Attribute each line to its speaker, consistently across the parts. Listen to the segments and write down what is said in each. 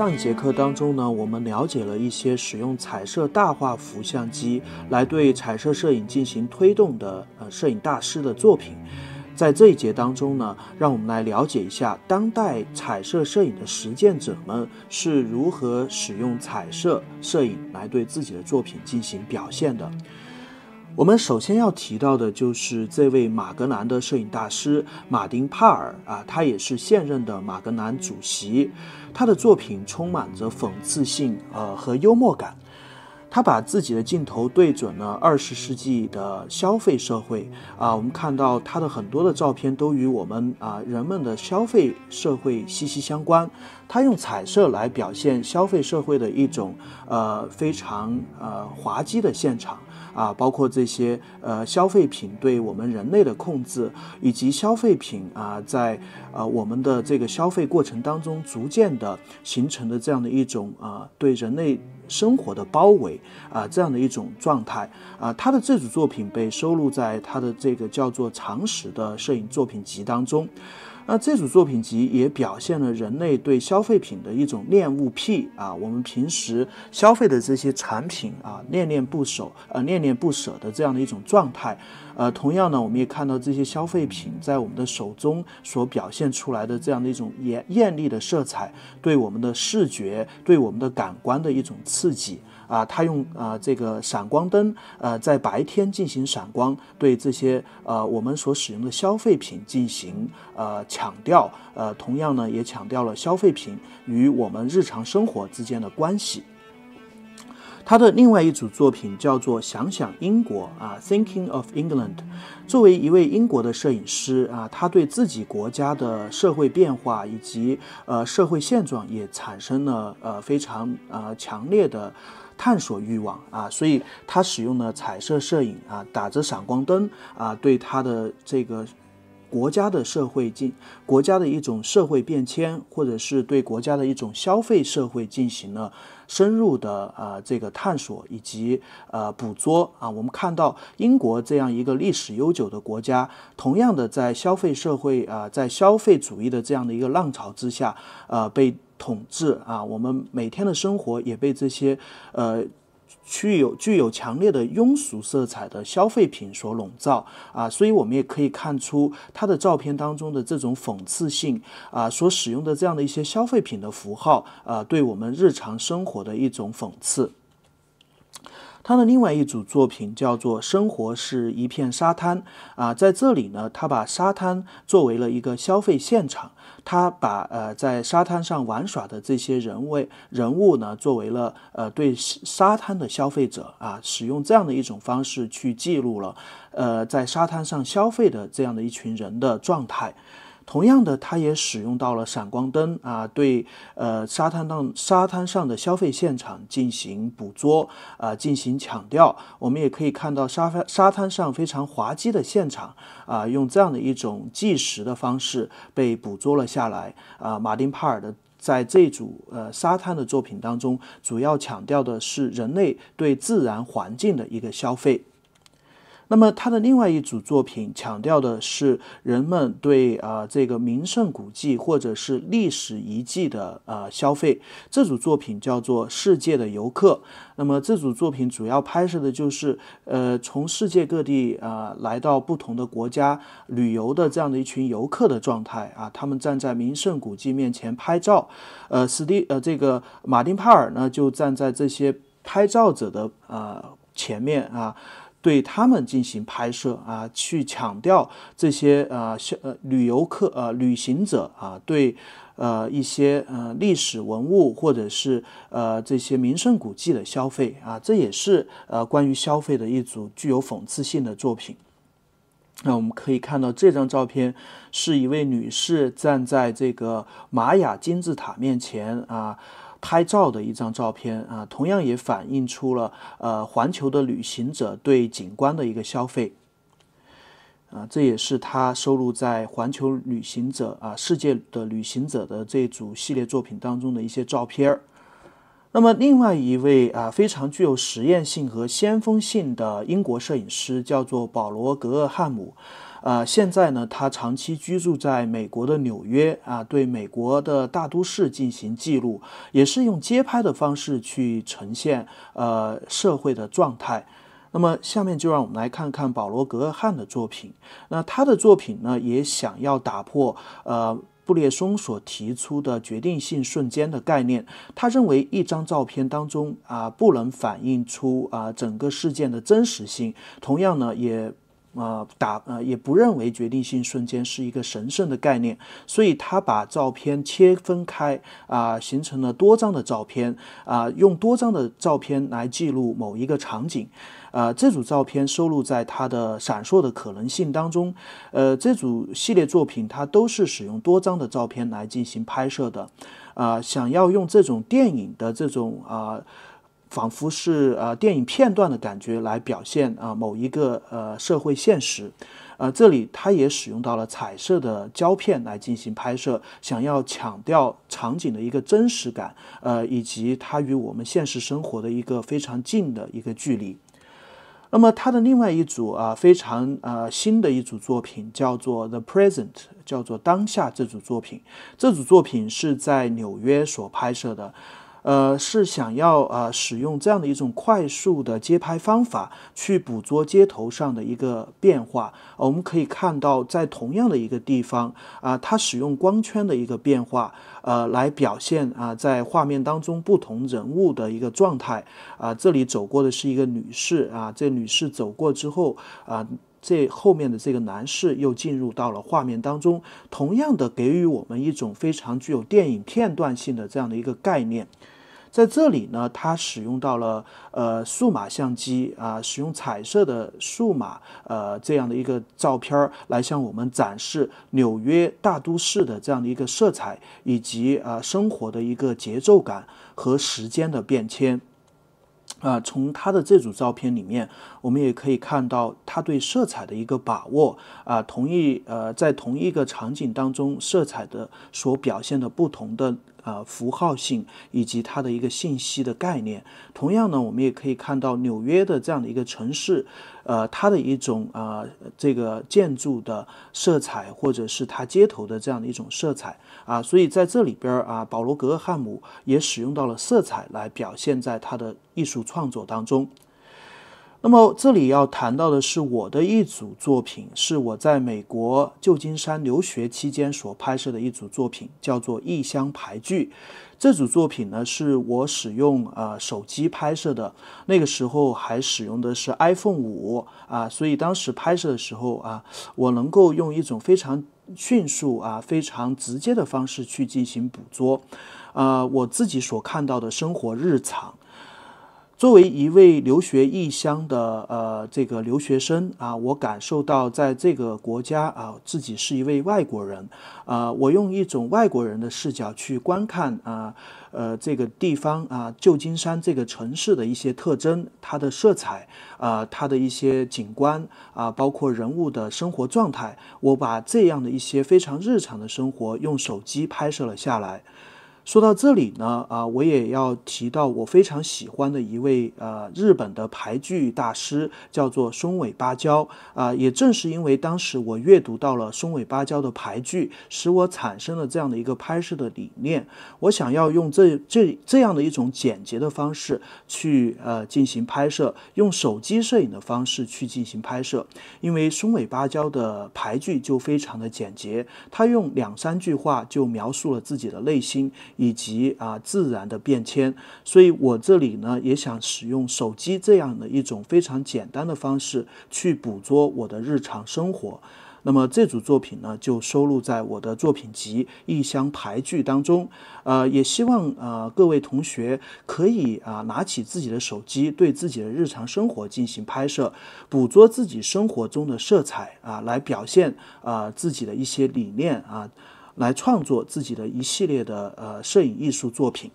Speaker 1: 上一节课当中呢，我们了解了一些使用彩色大画幅相机来对彩色摄影进行推动的呃摄影大师的作品。在这一节当中呢，让我们来了解一下当代彩色摄影的实践者们是如何使用彩色摄影来对自己的作品进行表现的。我们首先要提到的就是这位马格南的摄影大师马丁帕尔啊，他也是现任的马格南主席。他的作品充满着讽刺性，呃，和幽默感。他把自己的镜头对准了二十世纪的消费社会啊，我们看到他的很多的照片都与我们啊人们的消费社会息息相关。他用彩色来表现消费社会的一种呃非常呃滑稽的现场。啊，包括这些呃消费品对我们人类的控制，以及消费品啊在啊我们的这个消费过程当中逐渐的形成的这样的一种啊对人类生活的包围啊这样的一种状态啊，他的这组作品被收录在他的这个叫做《常识》的摄影作品集当中。那这组作品集也表现了人类对消费品的一种恋物癖啊，我们平时消费的这些产品啊，恋恋不舍，呃，恋恋不舍的这样的一种状态。呃，同样呢，我们也看到这些消费品在我们的手中所表现出来的这样的一种艳艳丽的色彩，对我们的视觉、对我们的感官的一种刺激。啊，他用啊这个闪光灯，呃，在白天进行闪光，对这些呃我们所使用的消费品进行呃强调，呃，同样呢也强调了消费品与我们日常生活之间的关系。他的另外一组作品叫做《想想英国》啊，《Thinking of England》，作为一位英国的摄影师啊，他对自己国家的社会变化以及呃社会现状也产生了呃非常呃强烈的探索欲望啊，所以他使用了彩色摄影啊，打着闪光灯啊，对他的这个国家的社会进国家的一种社会变迁，或者是对国家的一种消费社会进行了。深入的呃这个探索以及呃捕捉啊，我们看到英国这样一个历史悠久的国家，同样的在消费社会啊，在消费主义的这样的一个浪潮之下，呃被统治啊，我们每天的生活也被这些呃。具有具有强烈的庸俗色彩的消费品所笼罩啊，所以我们也可以看出他的照片当中的这种讽刺性啊，所使用的这样的一些消费品的符号啊，对我们日常生活的一种讽刺。他的另外一组作品叫做《生活是一片沙滩》，啊，在这里呢，他把沙滩作为了一个消费现场，他把呃在沙滩上玩耍的这些人为人物呢作为了呃对沙滩的消费者啊，使用这样的一种方式去记录了呃在沙滩上消费的这样的一群人的状态。同样的，它也使用到了闪光灯啊，对，呃，沙滩上沙滩上的消费现场进行捕捉啊，进行强调。我们也可以看到沙沙沙滩上非常滑稽的现场啊，用这样的一种计时的方式被捕捉了下来啊。马丁帕尔的在这组呃沙滩的作品当中，主要强调的是人类对自然环境的一个消费。那么他的另外一组作品强调的是人们对啊这个名胜古迹或者是历史遗迹的呃消费。这组作品叫做《世界的游客》。那么这组作品主要拍摄的就是呃从世界各地啊来到不同的国家旅游的这样的一群游客的状态啊，他们站在名胜古迹面前拍照。呃，史蒂呃这个马丁帕尔呢就站在这些拍照者的呃前面啊。对他们进行拍摄啊，去强调这些呃消呃旅游客呃旅行者啊对呃一些呃历史文物或者是呃这些名胜古迹的消费啊，这也是呃关于消费的一组具有讽刺性的作品。那我们可以看到这张照片是一位女士站在这个玛雅金字塔面前啊。拍照的一张照片啊，同样也反映出了呃环球的旅行者对景观的一个消费啊，这也是他收录在环球旅行者啊世界的旅行者的这组系列作品当中的一些照片。那么，另外一位啊非常具有实验性和先锋性的英国摄影师叫做保罗·格厄汉姆。呃，现在呢，他长期居住在美国的纽约啊，对美国的大都市进行记录，也是用街拍的方式去呈现呃社会的状态。那么，下面就让我们来看看保罗·格尔汉的作品。那他的作品呢，也想要打破呃布列松所提出的决定性瞬间的概念。他认为一张照片当中啊，不能反映出啊整个事件的真实性。同样呢，也。呃，打呃也不认为决定性瞬间是一个神圣的概念，所以他把照片切分开啊，形成了多张的照片啊，用多张的照片来记录某一个场景，呃，这组照片收录在他的闪烁的可能性当中，呃，这组系列作品它都是使用多张的照片来进行拍摄的，啊，想要用这种电影的这种啊。仿佛是呃电影片段的感觉来表现啊某一个呃社会现实，呃这里他也使用到了彩色的胶片来进行拍摄，想要强调场景的一个真实感，呃以及它与我们现实生活的一个非常近的一个距离。那么他的另外一组啊非常呃新的一组作品叫做 The Present，叫做当下这组作品，这组作品是在纽约所拍摄的。呃，是想要呃使用这样的一种快速的接拍方法，去捕捉街头上的一个变化。我们可以看到，在同样的一个地方啊，它使用光圈的一个变化，呃，来表现啊在画面当中不同人物的一个状态。啊，这里走过的是一个女士啊，这女士走过之后啊。这后面的这个男士又进入到了画面当中，同样的给予我们一种非常具有电影片段性的这样的一个概念，在这里呢，他使用到了呃数码相机啊，使用彩色的数码呃这样的一个照片儿来向我们展示纽约大都市的这样的一个色彩，以及啊生活的一个节奏感和时间的变迁。啊，从他的这组照片里面，我们也可以看到他对色彩的一个把握啊，同一呃，在同一个场景当中，色彩的所表现的不同的。啊，符号性以及它的一个信息的概念。同样呢，我们也可以看到纽约的这样的一个城市，呃，它的一种啊，这个建筑的色彩，或者是它街头的这样的一种色彩啊。所以在这里边啊，保罗·格汉姆也使用到了色彩来表现在他的艺术创作当中。那么这里要谈到的是我的一组作品，是我在美国旧金山留学期间所拍摄的一组作品，叫做《异乡排剧》。这组作品呢，是我使用呃手机拍摄的，那个时候还使用的是 iPhone 五啊，所以当时拍摄的时候啊，我能够用一种非常迅速啊、非常直接的方式去进行捕捉，呃，我自己所看到的生活日常。作为一位留学异乡的呃这个留学生啊，我感受到在这个国家啊，自己是一位外国人啊。我用一种外国人的视角去观看啊，呃这个地方啊，旧金山这个城市的一些特征，它的色彩啊，它的一些景观啊，包括人物的生活状态，我把这样的一些非常日常的生活用手机拍摄了下来。说到这里呢，啊，我也要提到我非常喜欢的一位呃日本的排剧大师，叫做松尾芭蕉。啊，也正是因为当时我阅读到了松尾芭蕉的排剧，使我产生了这样的一个拍摄的理念。我想要用这这这样的一种简洁的方式去呃进行拍摄，用手机摄影的方式去进行拍摄，因为松尾芭蕉的排剧就非常的简洁，他用两三句话就描述了自己的内心。以及啊自然的变迁，所以我这里呢也想使用手机这样的一种非常简单的方式去捕捉我的日常生活。那么这组作品呢就收录在我的作品集《异乡牌具》当中。呃，也希望呃各位同学可以啊拿起自己的手机，对自己的日常生活进行拍摄，捕捉自己生活中的色彩啊，来表现啊自己的一些理念啊。来创作自己的一系列的呃摄影艺术作品。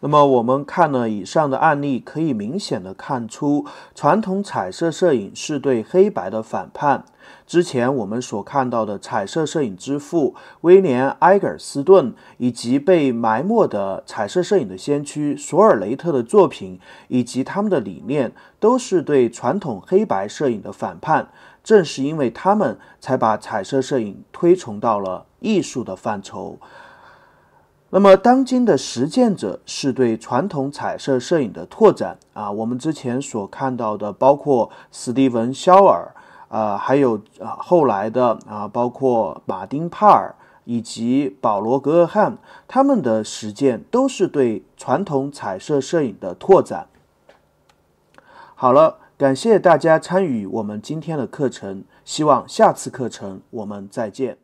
Speaker 1: 那么我们看了以上的案例，可以明显的看出，传统彩色摄影是对黑白的反叛。之前我们所看到的彩色摄影之父威廉埃格尔斯顿，以及被埋没的彩色摄影的先驱索尔雷特的作品，以及他们的理念，都是对传统黑白摄影的反叛。正是因为他们，才把彩色摄影推崇到了。艺术的范畴。那么，当今的实践者是对传统彩色摄影的拓展啊。我们之前所看到的，包括史蒂文·肖尔啊，还有啊后来的啊，包括马丁·帕尔以及保罗·格尔汉，他们的实践都是对传统彩色摄影的拓展。好了，感谢大家参与我们今天的课程，希望下次课程我们再见。